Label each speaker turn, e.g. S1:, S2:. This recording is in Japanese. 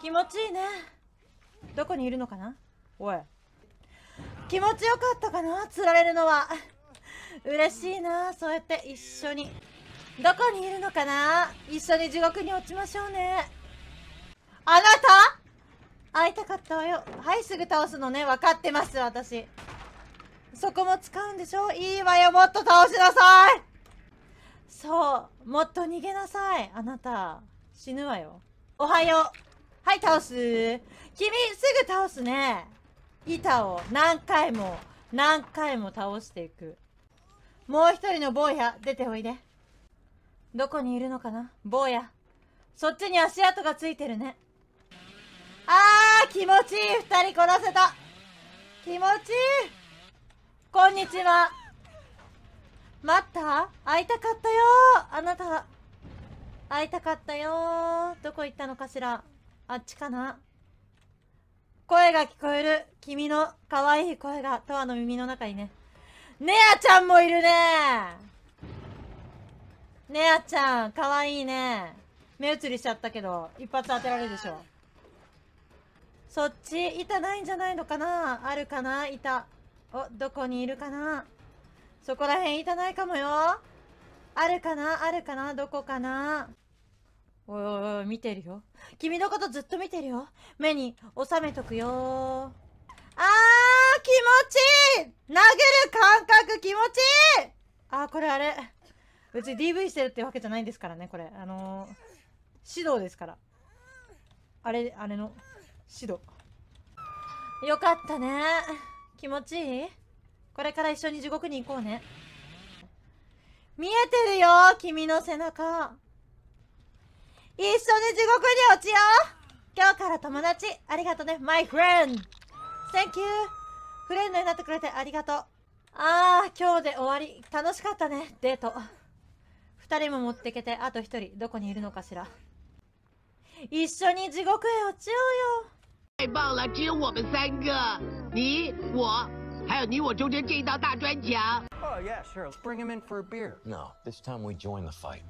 S1: 気持ちいいねどこにいるのかなおい気持ちよかったかな釣られるのは嬉しいなそうやって一緒にどこにいるのかな一緒に地獄に落ちましょうねあなた会いたかったわよはいすぐ倒すのね分かってます私そこも使うんでしょいいわよもっと倒しなさいそうもっと逃げなさいあなた死ぬわよおはようはい倒す君すぐ倒すね板を何回も何回も倒していくもう一人の坊や出ておいでどこにいるのかな坊やそっちに足跡がついてるねあー気持ちいい二人殺せた気持ちいいこんにちは待った会いたかったよあなた会いたかったよどこ行ったのかしらあっちかな声が聞こえる。君の可愛い声が、とわの耳の中にね。ネあちゃんもいるねねあちゃん、可愛いね。目移りしちゃったけど、一発当てられるでしょ。そっち、板ないんじゃないのかなあるかな板。お、どこにいるかなそこら辺板ないかもよ。あるかなあるかなどこかなおいおい見てるよ。君のことずっと見てるよ。目に収めとくよ。あー、気持ちいい投げる感覚気持ちいいあー、これあれ。うち DV してるってわけじゃないんですからね、これ。あのー、指導ですから。あれ、あれの、指導。よかったね。気持ちいいこれから一緒に地獄に行こうね。見えてるよ君の背中。一緒に地獄に落ちよう今日から友達ありがとうね、my friend!Thank you! フレンドになってくれてありがとう。ああ今日で終わり。楽しかったね、デート。二人も持ってけて、あと一人、どこにいるのかしら。一緒に地獄へ落ちようよ。太棒了，只有我们三个，你、我、还有你我中间这一道大砖墙。Oh yeah, sure. Let's bring him in for a beer. No, this time we join the fight.